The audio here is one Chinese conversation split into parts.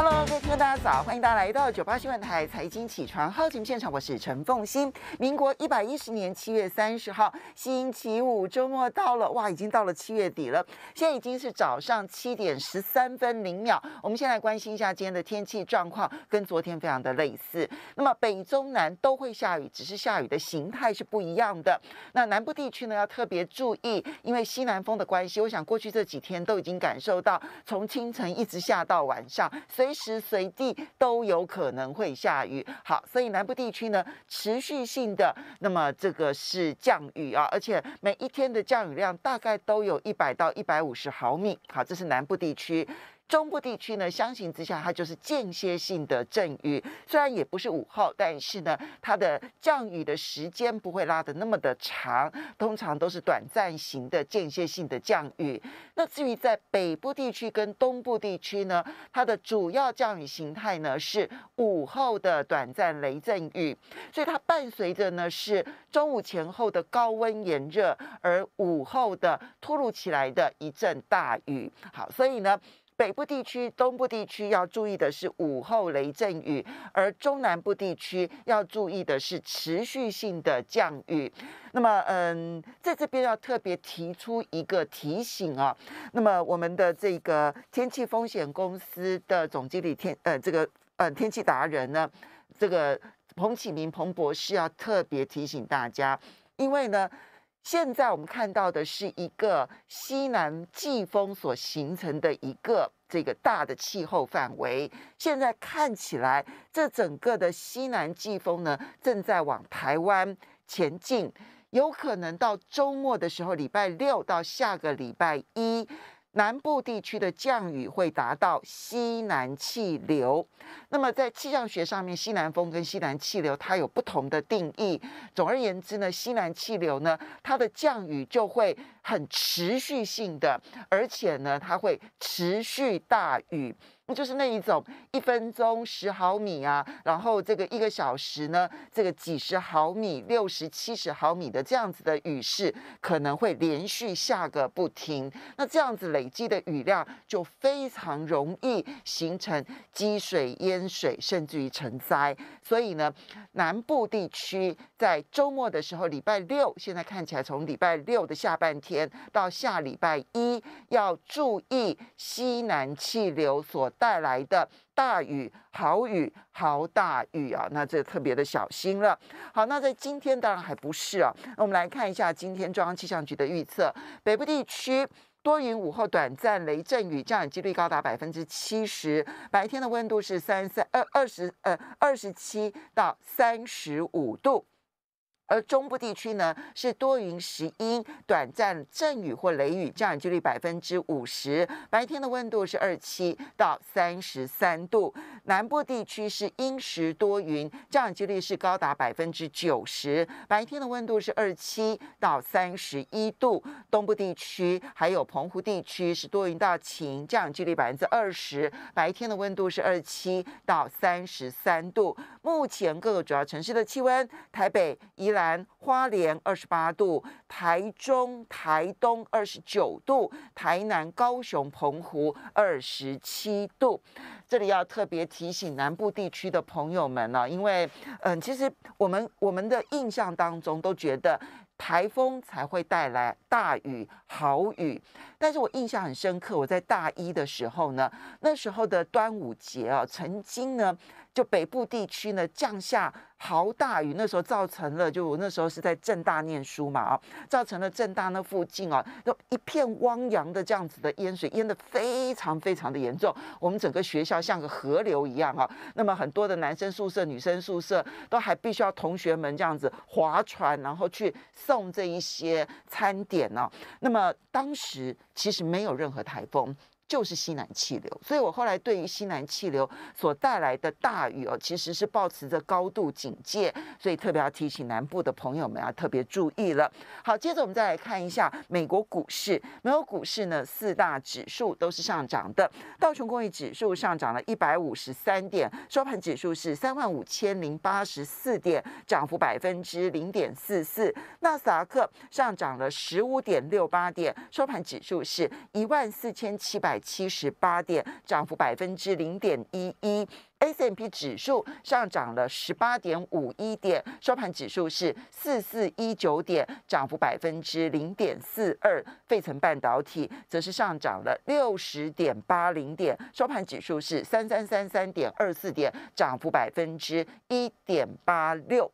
Hello，各位听众，大家早，欢迎大家来到九八新闻台财经起床号目现场，我是陈凤欣。民国一百一十年七月三十号，星期五，周末到了，哇，已经到了七月底了。现在已经是早上七点十三分零秒。我们先来关心一下今天的天气状况，跟昨天非常的类似。那么北中南都会下雨，只是下雨的形态是不一样的。那南部地区呢，要特别注意，因为西南风的关系，我想过去这几天都已经感受到，从清晨一直下到晚上，所以。随时随地都有可能会下雨，好，所以南部地区呢，持续性的，那么这个是降雨啊，而且每一天的降雨量大概都有一百到一百五十毫米，好，这是南部地区。中部地区呢，相形之下，它就是间歇性的阵雨，虽然也不是午后，但是呢，它的降雨的时间不会拉的那么的长，通常都是短暂型的间歇性的降雨。那至于在北部地区跟东部地区呢，它的主要降雨形态呢是午后的短暂雷阵雨，所以它伴随着呢是中午前后的高温炎热，而午后的突如其来的一阵大雨。好，所以呢。北部地区、东部地区要注意的是午后雷阵雨，而中南部地区要注意的是持续性的降雨。那么，嗯，在这边要特别提出一个提醒啊。那么，我们的这个天气风险公司的总经理天呃，这个呃天气达人呢，这个彭启明彭博士要特别提醒大家，因为呢。现在我们看到的是一个西南季风所形成的一个这个大的气候范围。现在看起来，这整个的西南季风呢，正在往台湾前进，有可能到周末的时候，礼拜六到下个礼拜一。南部地区的降雨会达到西南气流。那么，在气象学上面，西南风跟西南气流它有不同的定义。总而言之呢，西南气流呢，它的降雨就会。很持续性的，而且呢，它会持续大雨，就是那一种一分钟十毫米啊，然后这个一个小时呢，这个几十毫米、六十七十毫米的这样子的雨势，可能会连续下个不停。那这样子累积的雨量，就非常容易形成积水、淹水，甚至于成灾。所以呢，南部地区在周末的时候，礼拜六，现在看起来从礼拜六的下半天。到下礼拜一要注意西南气流所带来的大雨、豪雨、豪大雨啊，那这特别的小心了。好，那在今天当然还不是啊，那我们来看一下今天中央气象局的预测：北部地区多云，午后短暂雷阵雨，降雨几率高达百分之七十，白天的温度是三三二二十呃二十七到三十五度。而中部地区呢是多云时阴，短暂阵雨或雷雨，降雨几率百分之五十，白天的温度是二七到三十三度。南部地区是阴时多云，降雨几率是高达百分之九十，白天的温度是二七到三十一度。东部地区还有澎湖地区是多云到晴，降雨几率百分之二十，白天的温度是二七到三十三度。目前各个主要城市的气温，台北、宜兰。花莲二十八度，台中、台东二十九度，台南、高雄、澎湖二十七度。这里要特别提醒南部地区的朋友们呢，因为，嗯，其实我们我们的印象当中都觉得台风才会带来大雨、豪雨，但是我印象很深刻，我在大一的时候呢，那时候的端午节啊，曾经呢。就北部地区呢降下豪大雨，那时候造成了，就我那时候是在正大念书嘛啊，造成了正大那附近啊，都一片汪洋的这样子的淹水，淹得非常非常的严重。我们整个学校像个河流一样啊，那么很多的男生宿舍、女生宿舍都还必须要同学们这样子划船，然后去送这一些餐点呢。那么当时其实没有任何台风。就是西南气流，所以我后来对于西南气流所带来的大雨哦，其实是保持着高度警戒，所以特别要提醒南部的朋友们要特别注意了。好，接着我们再来看一下美国股市。美国股市呢，四大指数都是上涨的。道琼工业指数上涨了一百五十三点，收盘指数是三万五千零八十四点，涨幅百分之零点四四。纳斯达克上涨了十五点六八点，收盘指数是一万四千七百。七十八点，涨幅百分之零点一一。S&P 指数上涨了十八点五一点，收盘指数是四四一九点，涨幅百分之零点四二。费城半导体则是上涨了六十点八零点，收盘指数是三三三三点二四点，涨幅百分之一点八六。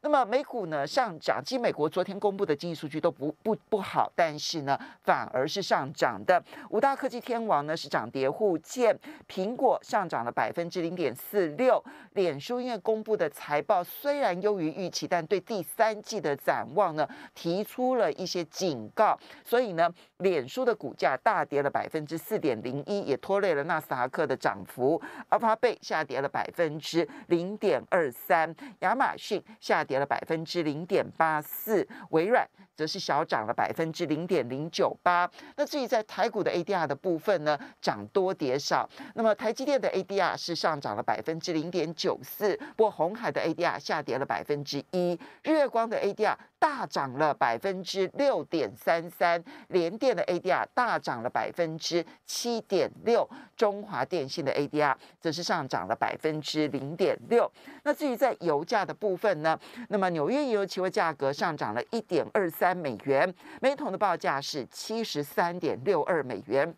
那么美股呢上涨，即美国昨天公布的经济数据都不不不好，但是呢反而是上涨的。五大科技天王呢是涨跌互见，苹果上涨了百分之零点。点四六，脸书因为公布的财报虽然优于预期，但对第三季的展望呢，提出了一些警告，所以呢，脸书的股价大跌了百分之四点零一，也拖累了纳斯达克的涨幅。阿帕贝下跌了百分之零点二三，亚马逊下跌了百分之零点八四，微软则是小涨了百分之零点零九八。那至于在台股的 ADR 的部分呢，涨多跌少。那么台积电的 ADR 是上涨。百分之零点九四，不过红海的 ADR 下跌了百分之一，日月光的 ADR 大涨了百分之六点三三，联电的 ADR 大涨了百分之七点六，中华电信的 ADR 则是上涨了百分之零点六。那至于在油价的部分呢？那么纽约原油期货价格上涨了一点二三美元，每桶的报价是七十三点六二美元。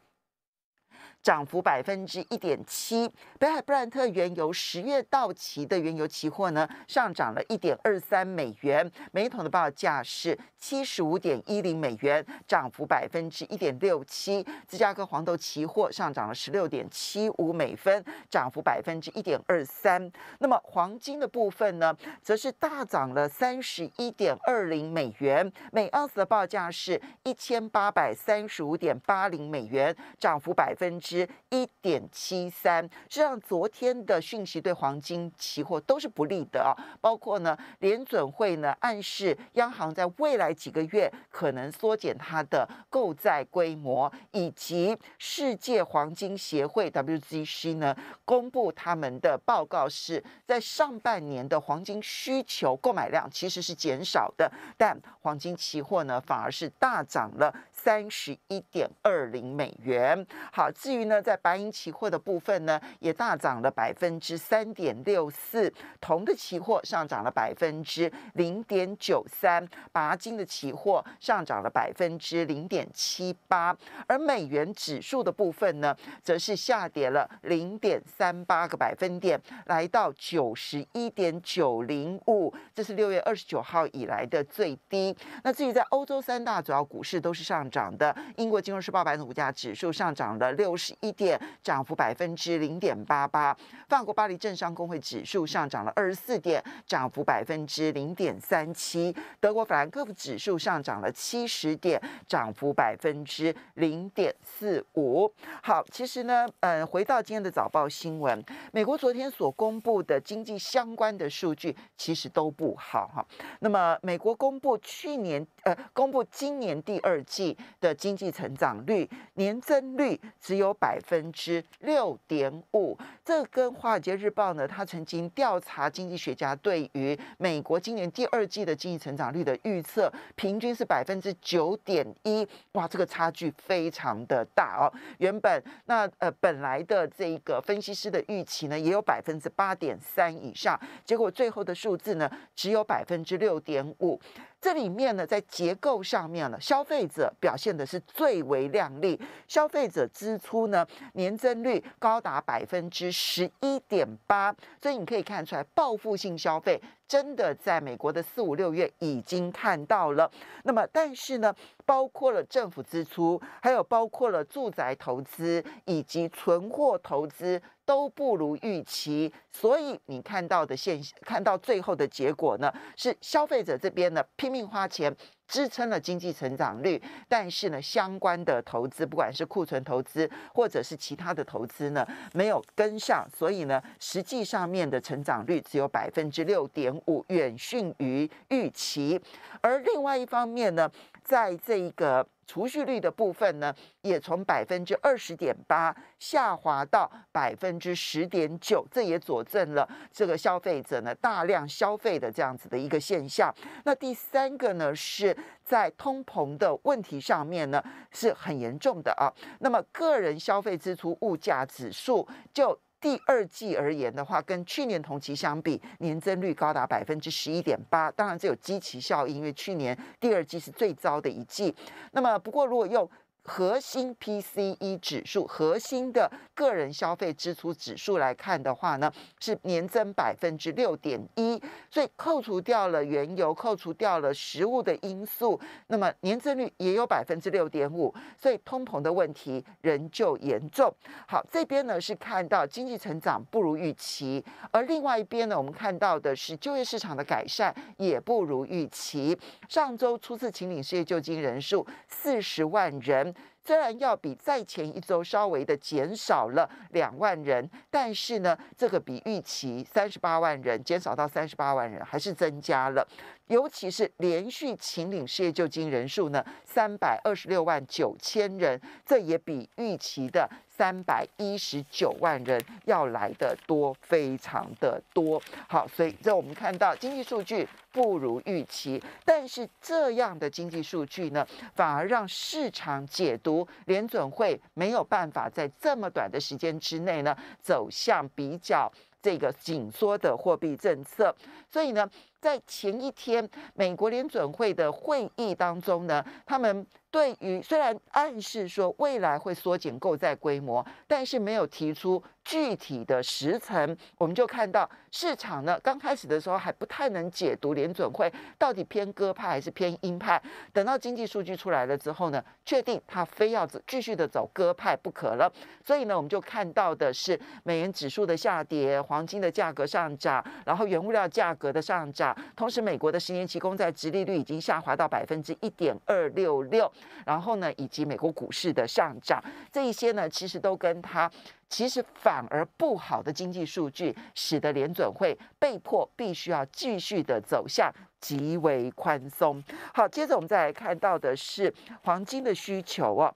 涨幅百分之一点七。北海布兰特原油十月到期的原油期货呢，上涨了一点二三美元，每桶的报价是七十五点一零美元，涨幅百分之一点六七。芝加哥黄豆期货上涨了十六点七五美分，涨幅百分之一点二三。那么黄金的部分呢，则是大涨了三十一点二零美元，每盎司的报价是一千八百三十五点八零美元，涨幅百分之。值一点七三，实际上昨天的讯息对黄金期货都是不利的啊，包括呢，联准会呢暗示央行在未来几个月可能缩减它的购债规模，以及世界黄金协会 WGC 呢公布他们的报告，是在上半年的黄金需求购买量其实是减少的，但黄金期货呢反而是大涨了三十一点二零美元。好，至于。呢，在白银期货的部分呢，也大涨了百分之三点六四；铜的期货上涨了百分之零点九三；钯金的期货上涨了百分之零点七八。而美元指数的部分呢，则是下跌了零点三八个百分点，来到九十一点九零五，这是六月二十九号以来的最低。那至于在欧洲三大主要股市都是上涨的，英国金融时报百分股价指数上涨了六十。一点，涨幅百分之零点八八。法国巴黎政商工会指数上涨了二十四点，涨幅百分之零点三七。德国法兰克福指数上涨了七十点，涨幅百分之零点四五。好，其实呢，嗯，回到今天的早报新闻，美国昨天所公布的经济相关的数据其实都不好哈。那么，美国公布去年呃，公布今年第二季的经济成长率，年增率只有。百分之六点五，这跟华尔街日报呢，它曾经调查经济学家对于美国今年第二季的经济成长率的预测，平均是百分之九点一。哇，这个差距非常的大哦。原本那呃本来的这个分析师的预期呢，也有百分之八点三以上，结果最后的数字呢，只有百分之六点五。这里面呢，在结构上面了，消费者表现的是最为亮丽，消费者支出呢年增率高达百分之十一点八，所以你可以看出来，报复性消费真的在美国的四五六月已经看到了。那么，但是呢，包括了政府支出，还有包括了住宅投资以及存货投资。都不如预期，所以你看到的现象，看到最后的结果呢，是消费者这边呢拼命花钱。支撑了经济成长率，但是呢，相关的投资，不管是库存投资或者是其他的投资呢，没有跟上，所以呢，实际上面的成长率只有百分之六点五，远逊于预期。而另外一方面呢，在这一个储蓄率的部分呢，也从百分之二十点八下滑到百分之十点九，这也佐证了这个消费者呢大量消费的这样子的一个现象。那第三个呢是。在通膨的问题上面呢，是很严重的啊。那么个人消费支出物价指数就第二季而言的话，跟去年同期相比，年增率高达百分之十一点八。当然，这有基期效应，因为去年第二季是最糟的一季。那么，不过如果用核心 PCE 指数，核心的个人消费支出指数来看的话呢，是年增百分之六点一，所以扣除掉了原油，扣除掉了食物的因素，那么年增率也有百分之六点五，所以通膨的问题仍旧严重。好，这边呢是看到经济成长不如预期，而另外一边呢，我们看到的是就业市场的改善也不如预期。上周初次请领失业救济人数四十万人。虽然要比在前一周稍微的减少了两万人，但是呢，这个比预期三十八万人减少到三十八万人，还是增加了。尤其是连续请领失业救济金人数呢，三百二十六万九千人，这也比预期的三百一十九万人要来的多，非常的多。好，所以这我们看到经济数据不如预期，但是这样的经济数据呢，反而让市场解读联准会没有办法在这么短的时间之内呢，走向比较。这个紧缩的货币政策，所以呢，在前一天美国联准会的会议当中呢，他们。对于虽然暗示说未来会缩减购债规模，但是没有提出具体的时程，我们就看到市场呢刚开始的时候还不太能解读联准会到底偏鸽派还是偏鹰派。等到经济数据出来了之后呢，确定它非要继续的走鸽派不可了，所以呢我们就看到的是美元指数的下跌，黄金的价格上涨，然后原物料价格的上涨，同时美国的十年期公债殖利率已经下滑到百分之一点二六六。然后呢，以及美国股市的上涨，这一些呢，其实都跟它其实反而不好的经济数据，使得联准会被迫必须要继续的走向极为宽松。好，接着我们再来看到的是黄金的需求啊。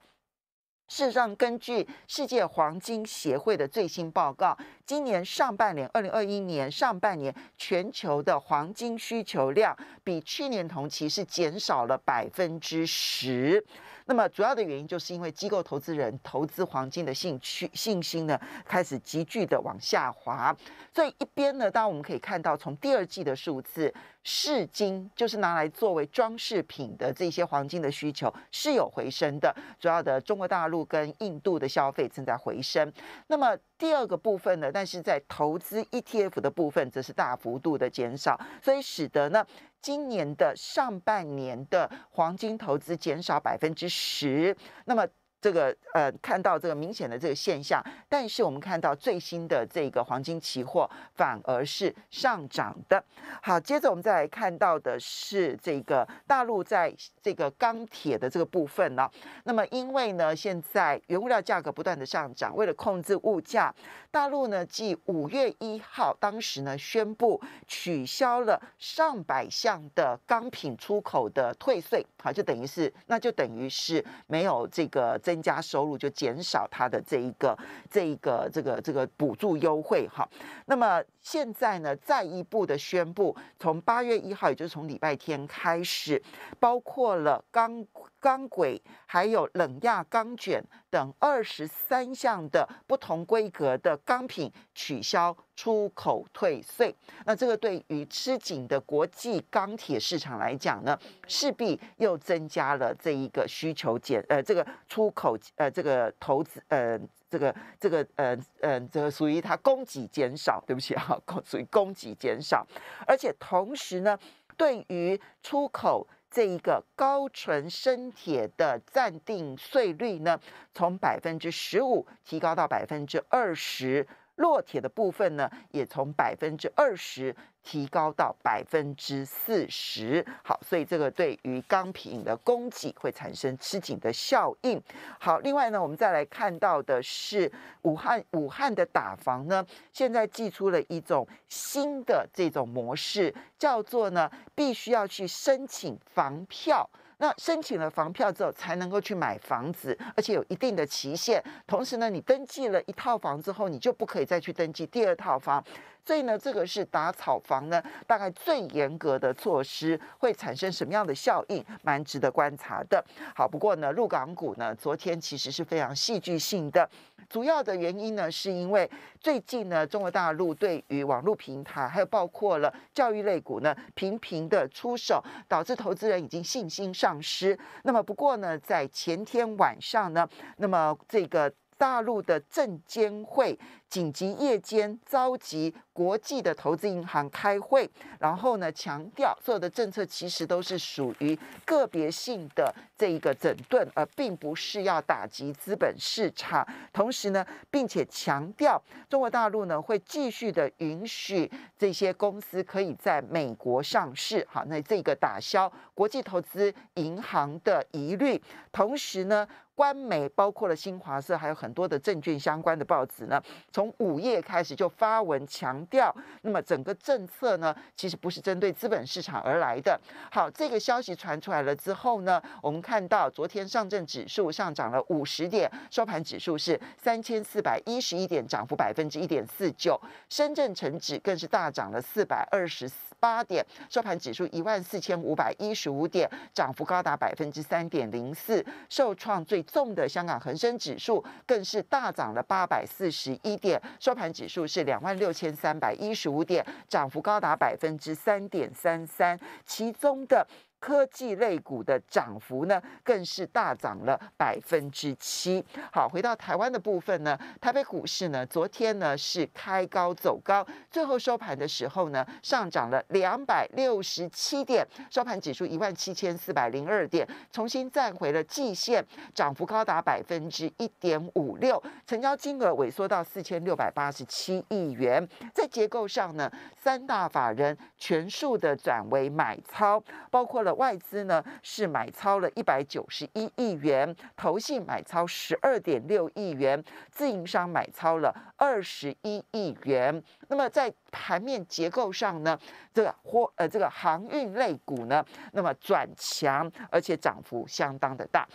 事实上，根据世界黄金协会的最新报告，今年上半年 （2021 年上半年）全球的黄金需求量比去年同期是减少了百分之十。那么主要的原因就是因为机构投资人投资黄金的兴趣信心呢开始急剧的往下滑，所以一边呢，当然我们可以看到从第二季的数字，是金就是拿来作为装饰品的这些黄金的需求是有回升的，主要的中国大陆跟印度的消费正在回升。那么。第二个部分呢，但是在投资 ETF 的部分则是大幅度的减少，所以使得呢，今年的上半年的黄金投资减少百分之十。那么。这个呃，看到这个明显的这个现象，但是我们看到最新的这个黄金期货反而是上涨的。好，接着我们再来看到的是这个大陆在这个钢铁的这个部分呢。那么因为呢，现在原物料价格不断的上涨，为了控制物价，大陆呢，即五月一号当时呢宣布取消了上百项的钢品出口的退税，好，就等于是那就等于是没有这个这增加收入就减少他的这一个这一个这个这个补助优惠哈。那么现在呢，再一步的宣布，从八月一号，也就是从礼拜天开始，包括了刚钢轨，还有冷轧钢卷等二十三项的不同规格的钢品取消出口退税。那这个对于吃紧的国际钢铁市场来讲呢，势必又增加了这一个需求减，呃，这个出口，呃，这个投资，呃，这个这个呃呃，这个属于它供给减少。对不起 哈、啊，属于供给减少，而且同时呢，对于出口。这一个高纯生铁的暂定税率呢，从百分之十五提高到百分之二十。落铁的部分呢，也从百分之二十提高到百分之四十。好，所以这个对于钢品的供给会产生吃紧的效应。好，另外呢，我们再来看到的是武汉，武汉的打房呢，现在寄出了一种新的这种模式，叫做呢，必须要去申请房票。那申请了房票之后，才能够去买房子，而且有一定的期限。同时呢，你登记了一套房之后，你就不可以再去登记第二套房。所以呢，这个是打草房呢，大概最严格的措施会产生什么样的效应，蛮值得观察的。好，不过呢，入港股呢，昨天其实是非常戏剧性的，主要的原因呢，是因为最近呢，中国大陆对于网络平台还有包括了教育类股呢，频频的出手，导致投资人已经信心丧失。那么，不过呢，在前天晚上呢，那么这个大陆的证监会。紧急夜间召集国际的投资银行开会，然后呢，强调所有的政策其实都是属于个别性的这一个整顿，而并不是要打击资本市场。同时呢，并且强调中国大陆呢会继续的允许这些公司可以在美国上市。好，那这个打消国际投资银行的疑虑。同时呢，官媒包括了新华社，还有很多的证券相关的报纸呢。从午夜开始就发文强调，那么整个政策呢，其实不是针对资本市场而来的。好，这个消息传出来了之后呢，我们看到昨天上证指数上涨了五十点，收盘指数是三千四百一十一点，涨幅百分之一点四九；深圳成指更是大涨了四百二十四。八点收盘指数一万四千五百一十五点，涨幅高达百分之三点零四。受创最重的香港恒生指数更是大涨了八百四十一点，收盘指数是两万六千三百一十五点，涨幅高达百分之三点三三。其中的。科技类股的涨幅呢，更是大涨了百分之七。好，回到台湾的部分呢，台北股市呢，昨天呢是开高走高，最后收盘的时候呢，上涨了两百六十七点，收盘指数一万七千四百零二点，重新站回了季线，涨幅高达百分之一点五六，成交金额萎缩到四千六百八十七亿元。在结构上呢，三大法人全数的转为买超，包括了。外资呢是买超了一百九十一亿元，投信买超十二点六亿元，自营商买超了二十一亿元。那么在盘面结构上呢，这个货呃这个航运类股呢，那么转强，而且涨幅相当的大。